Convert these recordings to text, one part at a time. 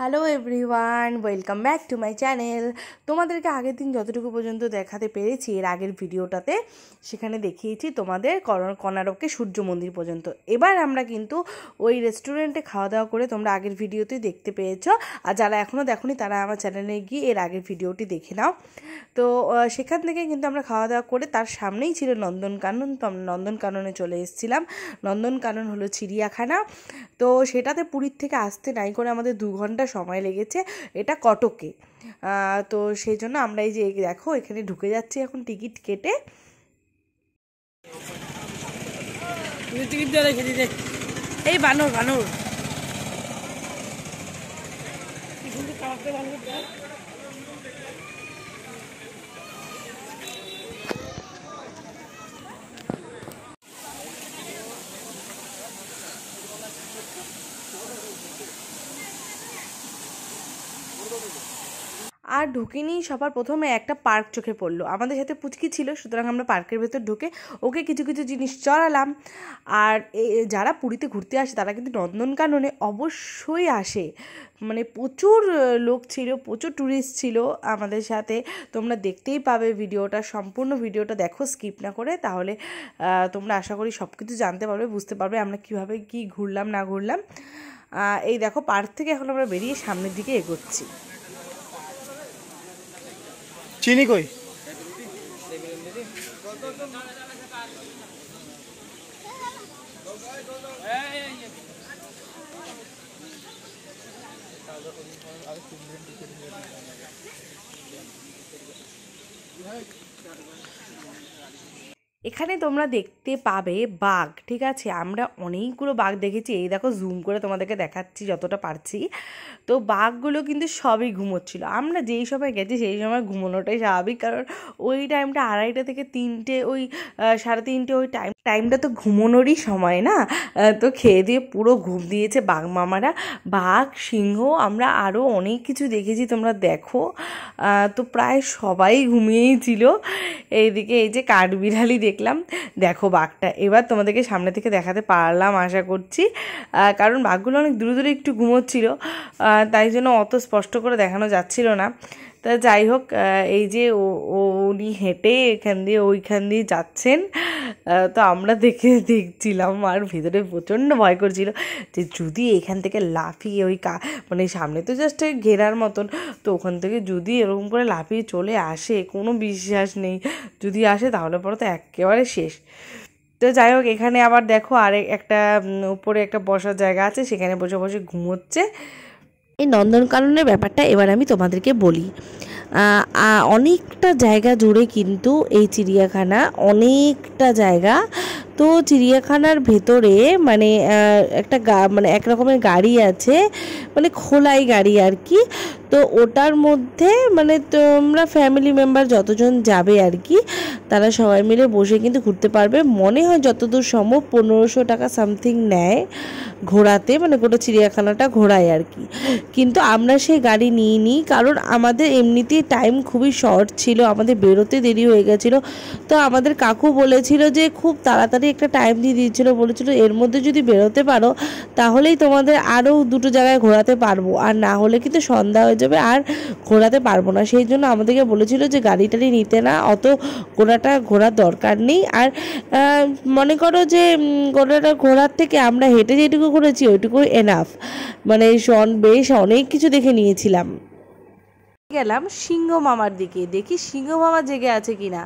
hello everyone welcome back to my channel তোমাদেরকে আগের দিন যতটুকু পর্যন্ত দেখাতে পেরেছি এর আগের ভিডিওটাতে সেখানে দেখিয়েছি তোমাদের কর্ণাটকে সূর্য মন্দির পর্যন্ত এবার আমরা কিন্তু ওই রেস্টুরেন্টে খাওয়া দাওয়া করে তোমরা আগের ভিডিওতে দেখতে পেয়েছ আর যারা এখনও দেখোনি তারা আমার চ্যানেলে গিয়ে এর আগের ভিডিওটি দেখে নাও তো সেখান থেকে কিন্তু আমরা খাওয়া দাওয়া করে তার সামনেই ছিল নন্দনকানন তো আমরা নন্দনকাননে চলে এসেছিলাম নন্দনকানন হলো চিড়িয়াখানা তো সেটাতে পুরীর থেকে আসতে নাই করে আমাদের দু ঘন্টা ঘন্টা সময় লেগেছে এটা কটকে তো সেই জন্য আমরা এই যে দেখো এখানে ঢুকে যাচ্ছি এখন টিকিট কেটে টিকিট দিয়ে এই বানর বানর আর ঢুকিনি সবার প্রথমে একটা পার্ক চোখে পড়লো আমাদের সাথে পুচকি ছিল সুতরাং আমরা পার্কের ভেতর ঢুকে ওকে কিছু কিছু জিনিস চড়ালাম আর যারা পুরীতে ঘুরতে আসে তারা কিন্তু নন্দনকাননে অবশ্যই আসে মানে প্রচুর লোক ছিল প্রচুর ট্যুরিস্ট ছিল আমাদের সাথে তোমরা দেখতেই পাবে ভিডিওটা সম্পূর্ণ ভিডিওটা দেখো স্কিপ না করে তাহলে তোমরা আশা করি সব কিছু জানতে পারবে বুঝতে পারবে আমরা কিভাবে কি ঘুরলাম না ঘুরলাম এই দেখো পার্ক থেকে এখন আমরা বেরিয়ে সামনের দিকে এগোচ্ছি চিনি কই এখানে তোমরা দেখতে পাবে বাঘ ঠিক আছে আমরা অনেকগুলো বাঘ দেখেছি এই দেখো জুম করে তোমাদেরকে দেখাচ্ছি যতটা পারছি তো বাঘগুলো কিন্তু সবই ঘুমোচ্ছিলো আমরা যেই সময় গেছি সেই সময় ঘুমোনোটাই স্বাভাবিক কারণ ওই টাইমটা আড়াইটা থেকে তিনটে ওই সাড়ে তিনটে ওই টাইম টাইমটা তো ঘুমোনোরই সময় না তো খেয়ে দিয়ে পুরো ঘুম দিয়েছে বাঘ মামারা বাঘ সিংহ আমরা আরও অনেক কিছু দেখেছি তোমরা দেখো তো প্রায় সবাই ঘুমিয়েই ছিল এইদিকে এই যে কাঠবিড়ালি দেখ দেখলাম দেখো বাঘটা এবার তোমাদেরকে সামনে থেকে দেখাতে পারলাম আশা করছি কারণ বাঘগুলো অনেক দূরে দূরে একটু ঘুমোচ্ছিল তাই জন্য অত স্পষ্ট করে দেখানো যাচ্ছিল না তা যাই হোক এই যে ও উনি হেঁটে এখান দিয়ে ওইখান দিয়ে যাচ্ছেন তো আমরা দেখে দেখছিলাম আর ভেতরে প্রচণ্ড ভয় করছিল যে যদি এখান থেকে লাফিয়ে ওই কা মানে সামনে তো জাস্ট ঘেরার মতন তো ওখান থেকে যদি এরকম করে লাফিয়ে চলে আসে কোনো বিশ্বাস নেই যদি আসে তাহলে পরে তো একেবারে শেষ তো যাই হোক এখানে আবার দেখো আরেক একটা উপরে একটা বসার জায়গা আছে সেখানে বসে বসে ঘুমোচ্ছে এই নন্দনকাননের ব্যাপারটা এবার আমি তোমাদেরকে বলি অনেকটা জায়গা জুড়ে কিন্তু এই চিড়িয়াখানা অনেকটা জায়গা তো চিড়িয়াখানার ভেতরে মানে একটা মানে এক রকমের গাড়ি আছে মানে খোলাই গাড়ি আর কি তো ওটার মধ্যে মানে তোমরা ফ্যামিলি মেম্বার যতজন যাবে আর কি তারা সবাই মিলে বসে কিন্তু ঘুরতে পারবে মনে হয় যতদূর সম্ভব পনেরোশো টাকা সামথিং নেয় ঘোরাতে মানে গোটা চিড়িয়াখানাটা ঘোরায় আর কি কিন্তু আমরা সেই গাড়ি নিয়ে নিই কারণ আমাদের এমনিতেই টাইম খুবই শর্ট ছিল আমাদের বেরোতে দেরি হয়ে গেছিলো তো আমাদের কাকু বলেছিল যে খুব তাড়াতাড়ি মাঝখানে একটা টাইম দিয়ে দিয়েছিল বলেছিল এর মধ্যে যদি বেরোতে পারো তাহলেই তোমাদের আরও দুটো জায়গায় ঘোরাতে পারবো আর না হলে কিন্তু সন্ধ্যা হয়ে যাবে আর ঘোরাতে পারবো না সেই জন্য আমাদেরকে বলেছিল যে গাড়ি টাড়ি নিতে না অত ঘোড়াটা ঘোরার দরকার নেই আর মনে করো যে ঘোড়াটা ঘোরার থেকে আমরা হেঁটে যেটুকু ঘুরেছি ওইটুকু এনাফ মানে সন বেশ অনেক কিছু দেখে নিয়েছিলাম গেলাম সিংহ মামার দিকে দেখি সিংহ মামা জেগে আছে কিনা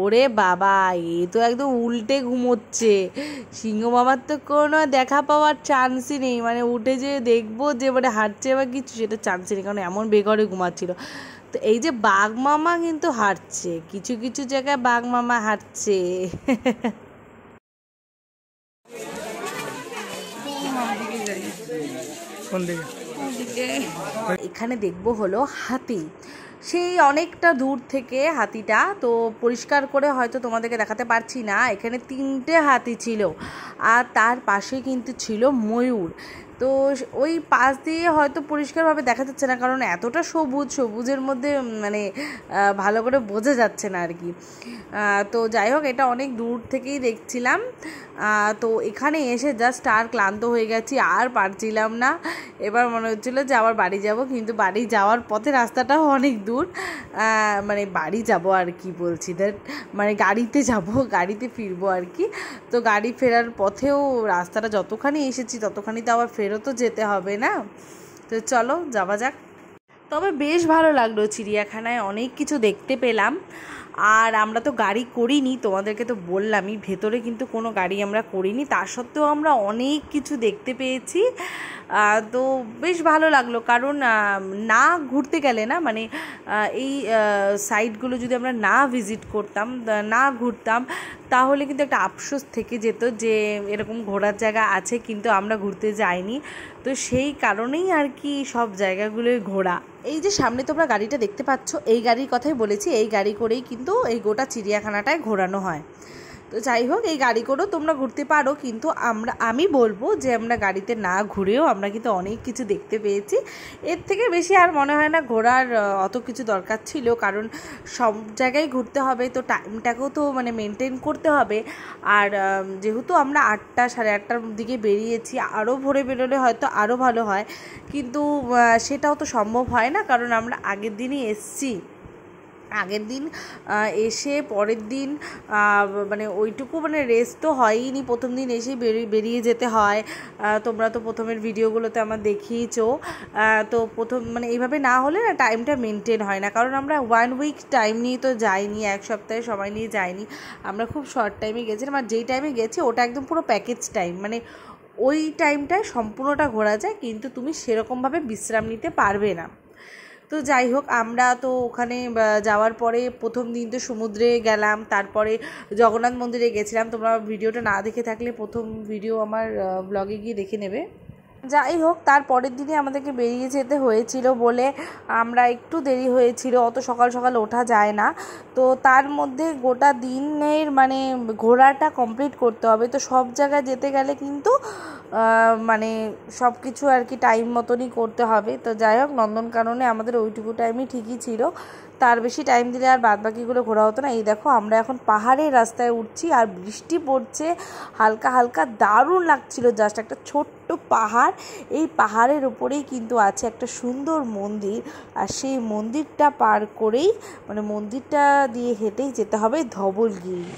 ওরে বাবা এ তো একদম উল্টে ঘুমোচ্ছে সিংহ মামার তো কোনো দেখা পাওয়ার চান্সই নেই মানে উঠে যে দেখবো যে মানে হাঁটছে বা কিছু সেটা চান্সই নেই কারণ এমন বেঘরে ঘুমাচ্ছিল তো এই যে বাঘ মামা কিন্তু হাঁটছে কিছু কিছু জায়গায় বাঘ মামা হাঁটছে এখানে দেখবো হলো হাতি সেই অনেকটা দূর থেকে হাতিটা তো পরিষ্কার করে হয়তো তোমাদেরকে দেখাতে পারছি না এখানে তিনটে হাতি ছিল আর তার পাশে কিন্তু ছিল ময়ূর তো ওই পাশ দিয়ে হয়তো পরিষ্কারভাবে দেখা যাচ্ছে না কারণ এতটা সবুজ সবুজের মধ্যে মানে ভালো করে বোঝা যাচ্ছে না আর কি তো যাই হোক এটা অনেক দূর থেকেই দেখছিলাম তো এখানে এসে জাস্ট আর ক্লান্ত হয়ে গেছি আর পারছিলাম না এবার মনে হচ্ছিলো যে আবার বাড়ি যাব কিন্তু বাড়ি যাওয়ার পথে রাস্তাটাও অনেক দূর দূর মানে বাড়ি যাব আর কি বলছি দ্যাট মানে গাড়িতে যাব গাড়িতে ফিরবো আর কি তো গাড়ি ফেরার পথেও রাস্তাটা যতখানি এসেছি ততখানি তো আবার ফেরতও যেতে হবে না তো চলো যাওয়া যাক তবে বেশ ভালো লাগলো চিড়িয়াখানায় অনেক কিছু দেখতে পেলাম আর আমরা তো গাড়ি করিনি তোমাদেরকে তো বললামই ভেতরে কিন্তু কোনো গাড়ি আমরা করিনি তা সত্ত্বেও আমরা অনেক কিছু দেখতে পেয়েছি তো বেশ ভালো লাগলো কারণ না ঘুরতে গেলে না মানে এই সাইটগুলো যদি আমরা না ভিজিট করতাম না ঘুরতাম তাহলে কিন্তু একটা আফসোস থেকে যেত যে এরকম ঘোরার জায়গা আছে কিন্তু আমরা ঘুরতে যাইনি তো সেই কারণেই আর কি সব জায়গাগুলোই ঘোরা এই যে সামনে তোমরা গাড়িটা দেখতে পাচ্ছ এই গাড়ির কথাই বলেছি এই গাড়ি করেই কিন্তু এই গোটা চিড়িয়াখানাটায় ঘোরানো হয় তো যাই হোক এই গাড়ি করেও তোমরা ঘুরতে পারো কিন্তু আমরা আমি বলবো যে আমরা গাড়িতে না ঘুরেও আমরা কিন্তু অনেক কিছু দেখতে পেয়েছি এর থেকে বেশি আর মনে হয় না ঘোরার অত কিছু দরকার ছিল কারণ সব জায়গায় ঘুরতে হবে তো টাইমটাকেও তো মানে মেনটেন করতে হবে আর যেহেতু আমরা আটটা সাড়ে আটটার দিকে বেরিয়েছি আরও ভোরে বেরোলে হয়তো আরও ভালো হয় কিন্তু সেটাও তো সম্ভব হয় না কারণ আমরা আগের দিনই এসছি আগের দিন এসে পরের দিন মানে ওইটুকু মানে রেস্ট তো হয়ই নি প্রথম দিন এসে বেরিয়ে যেতে হয় তোমরা তো প্রথমের ভিডিওগুলোতে আমার দেখিয়েছো তো প্রথম মানে এইভাবে না হলে না টাইমটা মেনটেন হয় না কারণ আমরা ওয়ান উইক টাইম নিয়ে তো যাইনি এক সপ্তাহে সময় নিয়ে যাইনি আমরা খুব শর্ট টাইমে গেছিলাম আর যেই টাইমে গেছি ওটা একদম পুরো প্যাকেজ টাইম মানে ওই টাইমটায় সম্পূর্ণটা ঘোরা যায় কিন্তু তুমি সেরকমভাবে বিশ্রাম নিতে পারবে না তো যাই হোক আমরা তো ওখানে যাওয়ার পরে প্রথম দিন তো সমুদ্রে গেলাম তারপরে জগন্নাথ মন্দিরে গেছিলাম তোমরা ভিডিওটা না দেখে থাকলে প্রথম ভিডিও আমার ব্লগে গিয়ে দেখে নেবে যাই হোক তার পরের দিনে আমাদেরকে বেরিয়ে যেতে হয়েছিল বলে আমরা একটু দেরি হয়েছিল অত সকাল সকাল ওঠা যায় না তো তার মধ্যে গোটা দিনের মানে ঘোরাটা কমপ্লিট করতে হবে তো সব জায়গায় যেতে গেলে কিন্তু মানে সব কিছু আর কি টাইম মতনই করতে হবে তো যাই হোক নন্দনকাননে আমাদের ওইটুকু টাইমই ঠিকই ছিল তার বেশি টাইম দিলে আর বাদ বাকিগুলো ঘোরা হতো না এই দেখো আমরা এখন পাহাড়ের রাস্তায় উঠছি আর বৃষ্টি পড়ছে হালকা হালকা দারুণ লাগছিল জাস্ট একটা ছোট্ট পাহাড় এই পাহাড়ের ওপরেই কিন্তু আছে একটা সুন্দর মন্দির আর সেই মন্দিরটা পার করেই মানে মন্দিরটা দিয়ে হেঁটেই যেতে হবে ধবলগিরি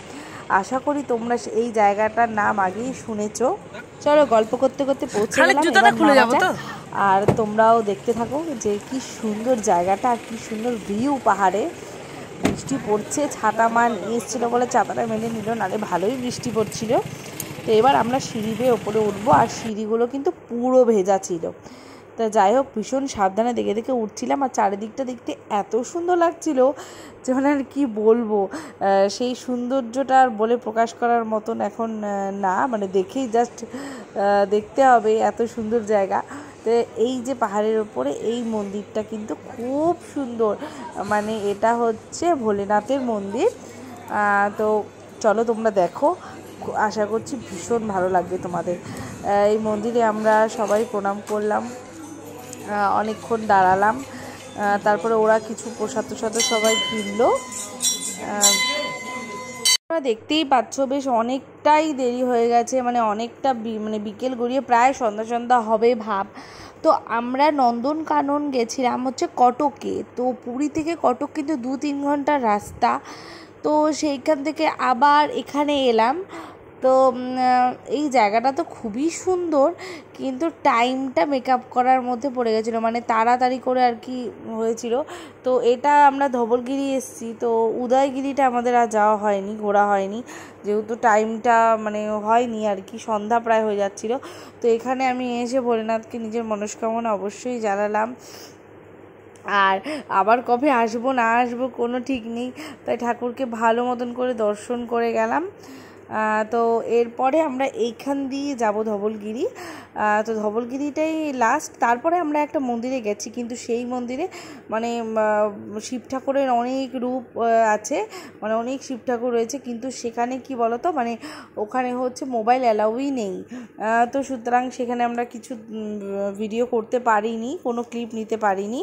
আশা করি তোমরা এই জায়গাটার নাম আগেই শুনেছ চলো গল্প করতে করতে পৌঁছে আর তোমরাও দেখতে থাকো যে কি সুন্দর জায়গাটা আর কি সুন্দর ভিউ পাহাড়ে বৃষ্টি পড়ছে ছাতা মান নিয়ে এসেছিলো বলে ছাতাটা মেনে নিল নালে ভালোই বৃষ্টি পড়ছিল তো এবার আমরা সিঁড়ি বেয়ে ওপরে উঠবো আর সিঁড়িগুলো কিন্তু পুরো ভেজা ছিল তা যাই হোক ভীষণ সাবধানে দেখে দেখে উঠছিলাম আর চারিদিকটা দেখতে এত সুন্দর লাগছিল যে মানে আর কী বলবো সেই সৌন্দর্যটা আর বলে প্রকাশ করার মতন এখন না মানে দেখেই জাস্ট দেখতে হবে এত সুন্দর জায়গা তো এই যে পাহাড়ের ওপরে এই মন্দিরটা কিন্তু খুব সুন্দর মানে এটা হচ্ছে ভোলেনাথের মন্দির তো চলো তোমরা দেখো আশা করছি ভীষণ ভালো লাগবে তোমাদের এই মন্দিরে আমরা সবাই প্রণাম করলাম অনেকক্ষণ দাঁড়ালাম তারপরে ওরা কিছু প্রসাদ টসাদ সবাই কিনলো দেখতেই পাচ্ছ বেশ অনেকটাই দেরি হয়ে গেছে মানে অনেকটা মানে বিকেল গড়িয়ে প্রায় সন্ধ্যা সন্ধ্যা হবে ভাব তো আমরা নন্দনকানন গেছিলাম হচ্ছে কটকে তো পুরী থেকে কটক কিন্তু দু তিন ঘন্টার রাস্তা তো সেইখান থেকে আবার এখানে এলাম তো এই জায়গাটা তো খুবই সুন্দর কিন্তু টাইমটা মেকআপ করার মধ্যে পড়ে গেছিলো মানে তাড়াতাড়ি করে আর কি হয়েছিল তো এটা আমরা ধবলগিরি এসেছি তো উদয়গিরিটা আমাদের আর যাওয়া হয়নি ঘোরা হয়নি যেহেতু টাইমটা মানে হয়নি আর কি সন্ধ্যা প্রায় হয়ে যাচ্ছিলো তো এখানে আমি এসে ভোলেনাথকে নিজের মনস্কামনা অবশ্যই জানালাম আর আবার কবে আসবো না আসবো কোনো ঠিক নেই তাই ঠাকুরকে ভালো মতন করে দর্শন করে গেলাম তো এরপরে আমরা এইখান দিয়ে যাব ধবলগিরি তো ধবলগিরিটাই লাস্ট তারপরে আমরা একটা মন্দিরে গেছি কিন্তু সেই মন্দিরে মানে শিব ঠাকুরের অনেক রূপ আছে মানে অনেক শিব ঠাকুর রয়েছে কিন্তু সেখানে কি বলতো মানে ওখানে হচ্ছে মোবাইল অ্যালাউই নেই তো সুতরাং সেখানে আমরা কিছু ভিডিও করতে পারিনি কোনো ক্লিপ নিতে পারিনি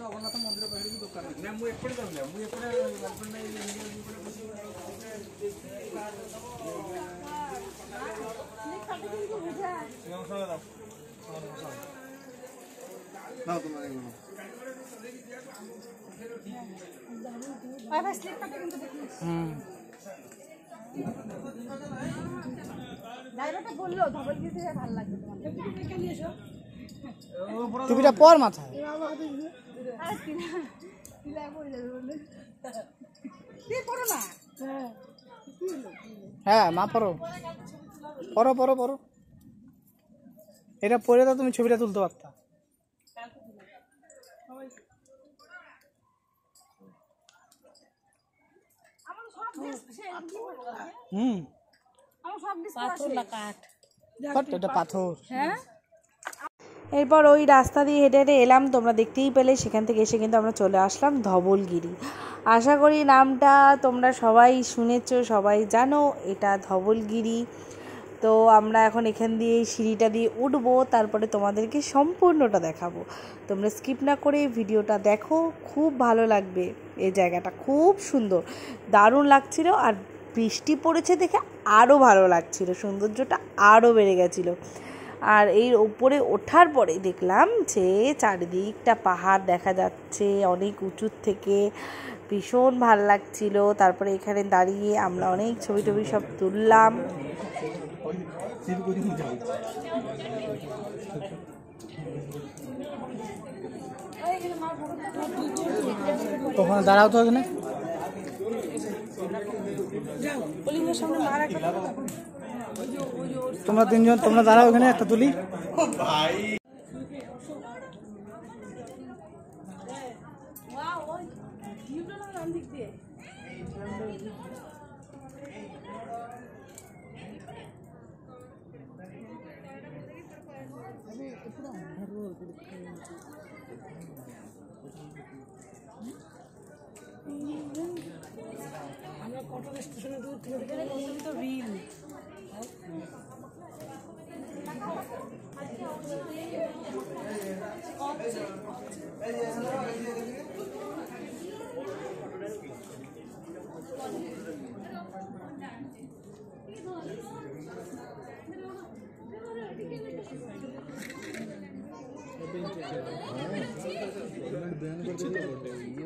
ଜଗନ୍ନାଥ ମନ୍ଦିର ପାଖରେ ବି ଦୋକାନ ଅଛି ନା ମୁଁ ଏପଟେ ଦେବି ମୁଁ ଏପଟେ ଭଲ ଲାଗେ ତମର କେମିତି ନେଇକି ଆସ টুপিটা পর মাথায় হ্যাঁ মা পরো পরো পরো পরো এটা পরে তো তুমি ছবিটা তুলতে পারতা হুম পাথর পাথর হ্যাঁ এরপর ওই রাস্তা দিয়ে হেঁটে হেঁটে এলাম তোমরা দেখতেই পেলে সেখান থেকে এসে কিন্তু আমরা চলে আসলাম ধবলগিরি আশা করি নামটা তোমরা সবাই শুনেছ সবাই জানো এটা ধবলগিরি তো আমরা এখন এখান দিয়ে সিঁড়িটা দিয়ে উঠবো তারপরে তোমাদেরকে সম্পূর্ণটা দেখাবো তোমরা স্কিপ না করে ভিডিওটা দেখো খুব ভালো লাগবে এই জায়গাটা খুব সুন্দর দারুণ লাগছিল আর বৃষ্টি পড়েছে দেখে আরও ভালো লাগছিল সৌন্দর্যটা আরও বেড়ে গেছিলো আর এই ওপরে ওঠার পরে দেখলাম যে চারিদিকটা পাহাড় দেখা যাচ্ছে অনেক উঁচুর থেকে ভীষণ ভাল লাগছিল তারপরে এখানে দাঁড়িয়ে আমরা অনেক ছবি টবি সব তুললাম দাঁড়াও তো তোমরা তিনজন তোমরা দাঁড়াও ওখানে একটা তুলি আমরা স্টেশনে দূর থেকে রিল ଇଏ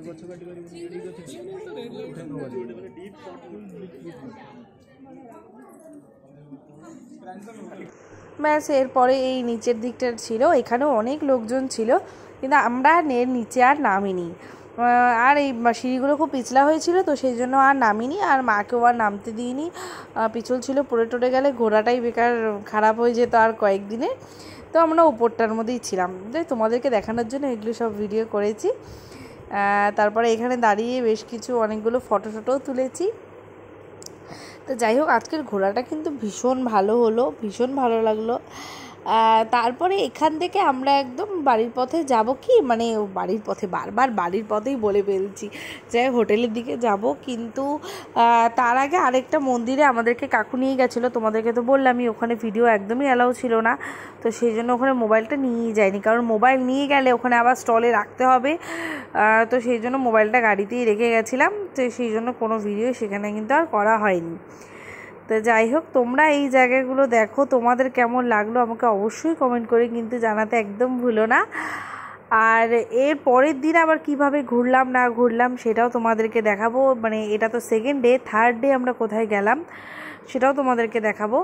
ଗଛ କାଟି ପାରିବନି ଏଇ ଗଛ କାଟି ପାରିବନି ଡିପ୍ ব্যাস এরপরে এই নিচের দিকটা ছিল এখানেও অনেক লোকজন ছিল কিন্তু আমরা এর নিচে আর নামিনি আর এই সিঁড়িগুলো খুব পিছলা হয়েছিল তো সেই জন্য আর নামিনি আর মাকেও আর নামতে দিইনি পিছল ছিল পড়ে টরে গেলে ঘোড়াটাই বেকার খারাপ হয়ে যেত আর কয়েকদিনে তো আমরা ওপরটার মধ্যেই ছিলাম তোমাদেরকে দেখানোর জন্য এগুলো সব ভিডিও করেছি তারপরে এখানে দাঁড়িয়ে বেশ কিছু অনেকগুলো ফটো টটোও তুলেছি তো যাই হোক আজকের ঘোরাটা কিন্তু ভীষণ ভালো হলো ভীষণ ভালো লাগলো তারপরে এখান থেকে আমরা একদম বাড়ির পথে যাব কি মানে বাড়ির পথে বারবার বাড়ির পথেই বলে ফেলছি যে হোটেলের দিকে যাব কিন্তু তার আগে আরেকটা মন্দিরে আমাদেরকে কাকু নিয়ে গেছিলো তোমাদেরকে তো বললামই ওখানে ভিডিও একদমই অ্যালাউ ছিল না তো সেই জন্য ওখানে মোবাইলটা নিয়েই যায়নি কারণ মোবাইল নিয়ে গেলে ওখানে আবার স্টলে রাখতে হবে তো সেই জন্য মোবাইলটা গাড়িতেই রেখে গেছিলাম তো সেই জন্য কোনো ভিডিও সেখানে কিন্তু আর করা হয়নি তো যাই হোক তোমরা এই জায়গাগুলো দেখো তোমাদের কেমন লাগলো আমাকে অবশ্যই কমেন্ট করে কিন্তু জানাতে একদম ভুলো না আর এর পরের দিন আবার কিভাবে ঘুরলাম না ঘুরলাম সেটাও তোমাদেরকে দেখাবো মানে এটা তো সেকেন্ড ডে থার্ড ডে আমরা কোথায় গেলাম সেটাও তোমাদেরকে দেখাবো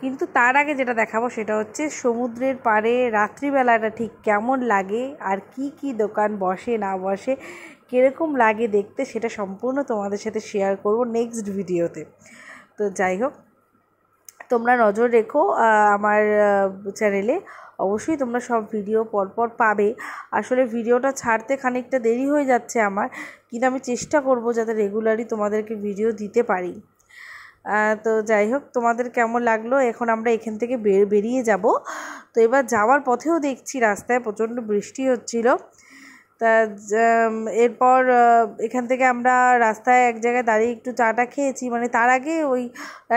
কিন্তু তার আগে যেটা দেখাবো সেটা হচ্ছে সমুদ্রের পাড়ে রাত্রিবেলাটা ঠিক কেমন লাগে আর কি কি দোকান বসে না বসে কীরকম লাগে দেখতে সেটা সম্পূর্ণ তোমাদের সাথে শেয়ার করব নেক্সট ভিডিওতে তো যাই হোক তোমরা নজর রেখো আমার চ্যানেলে অবশ্যই তোমরা সব ভিডিও পরপর পাবে আসলে ভিডিওটা ছাড়তে খানিকটা দেরি হয়ে যাচ্ছে আমার কিন্তু আমি চেষ্টা করব যাতে রেগুলারই তোমাদেরকে ভিডিও দিতে পারি তো যাই হোক তোমাদের কেমন লাগলো এখন আমরা এখান থেকে বেরিয়ে যাব তো এবার যাওয়ার পথেও দেখছি রাস্তায় প্রচণ্ড বৃষ্টি হচ্ছিল তা এরপর এখান থেকে আমরা রাস্তায় এক জায়গায় দাঁড়িয়ে একটু চাটা খেয়েছি মানে তার আগে ওই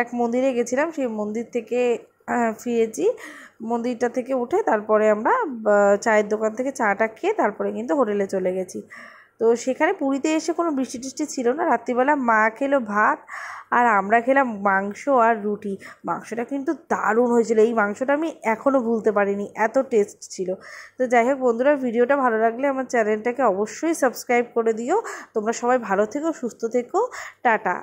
এক মন্দিরে গেছিলাম সেই মন্দির থেকে ফিরেছি মন্দিরটা থেকে উঠে তারপরে আমরা চায়ের দোকান থেকে চাটা খেয়ে তারপরে কিন্তু হোটেলে চলে গেছি তো সেখানে পুরীতে এসে কোনো বৃষ্টি টিষ্টি ছিল না রাত্রিবেলা মা খেলো ভাত আর আমরা খেলাম মাংস আর রুটি মাংসটা কিন্তু দারুণ হয়েছিল এই মাংসটা আমি এখনও ভুলতে পারিনি এত টেস্ট ছিল তো যাই হোক বন্ধুরা ভিডিওটা ভালো লাগলে আমার চ্যানেলটাকে অবশ্যই সাবস্ক্রাইব করে দিও তোমরা সবাই ভালো থেকো সুস্থ থেকো টাটা